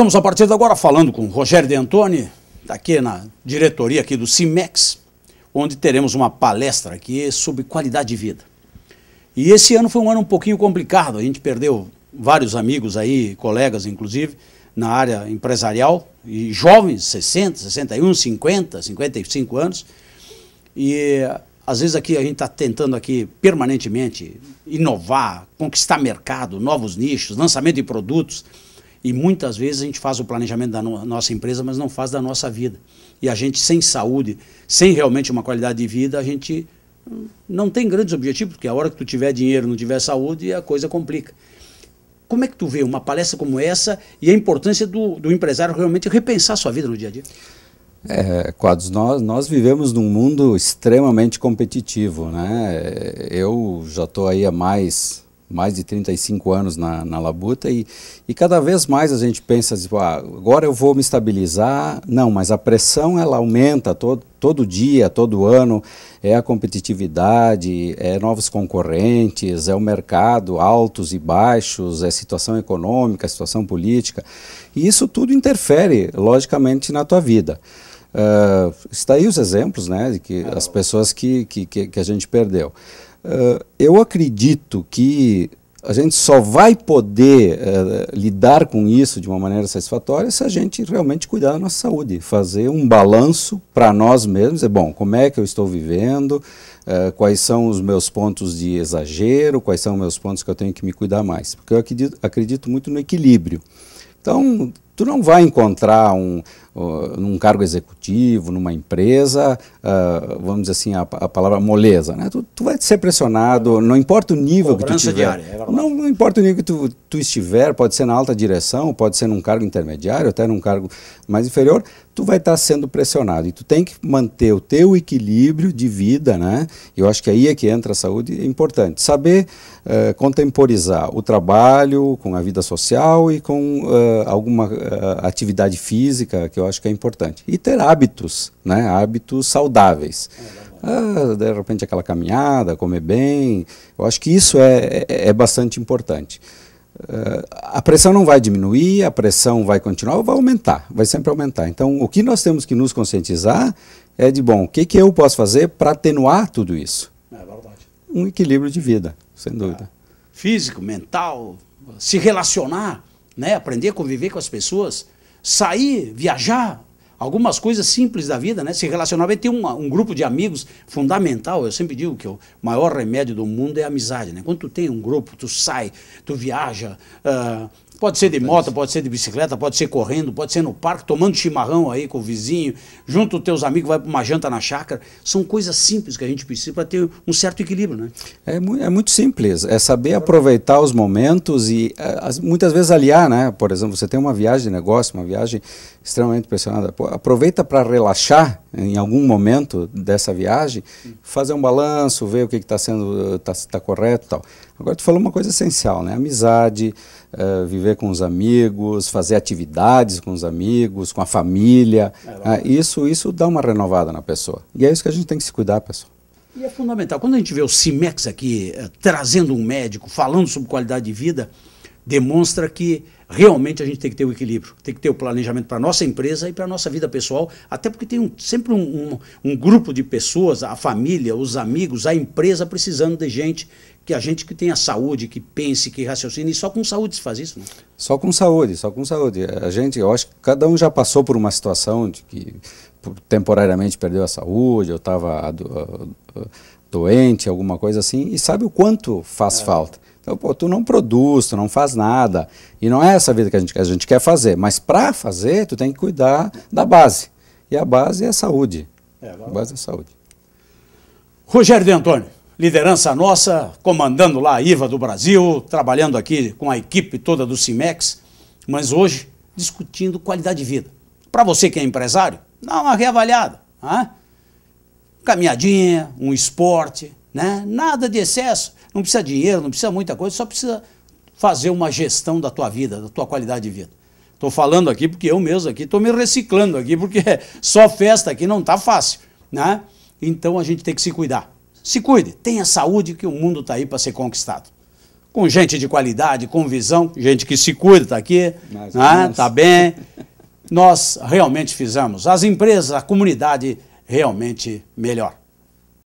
Estamos a partir de agora falando com Rogério De Antoni, tá aqui na diretoria aqui do CIMEX, onde teremos uma palestra aqui sobre qualidade de vida. E esse ano foi um ano um pouquinho complicado, a gente perdeu vários amigos aí, colegas inclusive, na área empresarial, e jovens, 60, 61, 50, 55 anos. E às vezes aqui a gente está tentando aqui permanentemente inovar, conquistar mercado, novos nichos, lançamento de produtos. E muitas vezes a gente faz o planejamento da no nossa empresa, mas não faz da nossa vida. E a gente, sem saúde, sem realmente uma qualidade de vida, a gente hum, não tem grandes objetivos, porque a hora que tu tiver dinheiro não tiver saúde, a coisa complica. Como é que tu vê uma palestra como essa e a importância do, do empresário realmente repensar sua vida no dia a dia? É, Quadros, nós, nós vivemos num mundo extremamente competitivo, né? Eu já estou aí há mais mais de 35 anos na, na labuta e, e cada vez mais a gente pensa, tipo, ah, agora eu vou me estabilizar. Não, mas a pressão ela aumenta todo, todo dia, todo ano. É a competitividade, é novos concorrentes, é o mercado, altos e baixos, é situação econômica, é situação política. E isso tudo interfere, logicamente, na tua vida. Uh, está aí os exemplos, né, de que é. as pessoas que, que, que a gente perdeu. Uh, eu acredito que a gente só vai poder uh, lidar com isso de uma maneira satisfatória se a gente realmente cuidar da nossa saúde, fazer um balanço para nós mesmos, é bom, como é que eu estou vivendo, uh, quais são os meus pontos de exagero, quais são os meus pontos que eu tenho que me cuidar mais, porque eu acredito, acredito muito no equilíbrio. Então, Tu não vai encontrar um, uh, num cargo executivo, numa empresa, uh, vamos dizer assim, a, a, palavra moleza. Né? Tu, tu vai ser pressionado, não importa o nível Cobrança que tu tiver. Diária, é não, não, importa o nível que tu, tu estiver, pode ser na alta direção, pode ser num cargo intermediário, até num cargo mais inferior, tu vai estar sendo pressionado. E tu tem que manter o teu equilíbrio de vida, né? Eu acho que aí é que entra a saúde, é importante. Saber uh, contemporizar o trabalho com a vida social e com eh, alguma eh, atividade física, que eu acho que é importante. E ter hábitos, né? Hábitos saudáveis. Ah, de repente aquela caminhada, comer bem. Eu acho que isso é, é, é bastante importante. Uh, a pressão não vai diminuir, a pressão vai continuar ou vai aumentar, vai sempre aumentar. Então, o que nós temos que nos conscientizar é de, bom, o que, que eu posso fazer para atenuar tudo isso? É verdade. Um equilíbrio de vida, sem é. dúvida. físico, mental, se relacionar né? Aprender a conviver com as pessoas, sair, viajar, algumas coisas simples da vida, né? Se relacionar bem, ter um grupo de amigos fundamental. Eu sempre digo que o maior remédio do mundo é a amizade, né? Quando tu tem um grupo, tu sai, tu viaja, uh, Pode ser de moto, pode ser de bicicleta, pode ser correndo, pode ser no parque, tomando chimarrão aí com o vizinho, junto os teus amigos, vai para uma janta na chácara. São coisas simples que a gente precisa para ter um certo equilíbrio, né? É, é, muito simples, é saber aproveitar os momentos e eh, muitas vezes aliar, né? Por exemplo, você tem uma viagem de negócio, uma viagem extremamente pressionada. aproveita para relaxar em algum momento dessa viagem, fazer um balanço, ver o que está sendo está tá correto e tal. Agora tu falou uma coisa essencial, né? Amizade, uh, viver com os amigos, fazer atividades com os amigos, com a família. É uh, isso, isso dá uma renovada na pessoa. E é isso que a gente tem que se cuidar, pessoal. E é fundamental. Quando a gente vê o CIMEX aqui uh, trazendo um médico, falando sobre qualidade de vida, demonstra que realmente a gente tem que ter o equilíbrio, tem que ter o planejamento para a nossa empresa e para a nossa vida pessoal, até porque tem um, sempre um, um, um grupo de pessoas, a família, os amigos, a empresa precisando de gente que a gente que tenha saúde, que pense, que raciocine, e só com saúde se faz isso, né? Só com saúde, só com saúde. A gente, eu acho que cada um já passou por uma situação de que temporariamente perdeu a saúde, eu estava doente, alguma coisa assim, e sabe o quanto faz é. falta pô, tu não produz, tu não faz nada. E não é essa vida que a gente quer, a gente quer fazer. Mas para fazer, tu tem que cuidar da base. E a base é a saúde. É, a base é a saúde. Rogério de Antônio, liderança nossa, comandando lá a IVA do Brasil, trabalhando aqui com a equipe toda do CIMEX, mas hoje discutindo qualidade de vida. Para você que é empresário, dá uma reavaliada. Hein? Caminhadinha, um esporte, né? Nada de excesso, não precisa de dinheiro, não precisa muita coisa, só precisa fazer uma gestão da tua vida, da tua qualidade de vida. Estou falando aqui porque eu mesmo aqui estou me reciclando aqui, porque só festa aqui não está fácil. Né? Então a gente tem que se cuidar. Se cuide, tenha saúde que o mundo está aí para ser conquistado. Com gente de qualidade, com visão, gente que se cuida, está aqui, está né? Tá bem. Nós realmente fizemos. As empresas, a comunidade realmente melhor.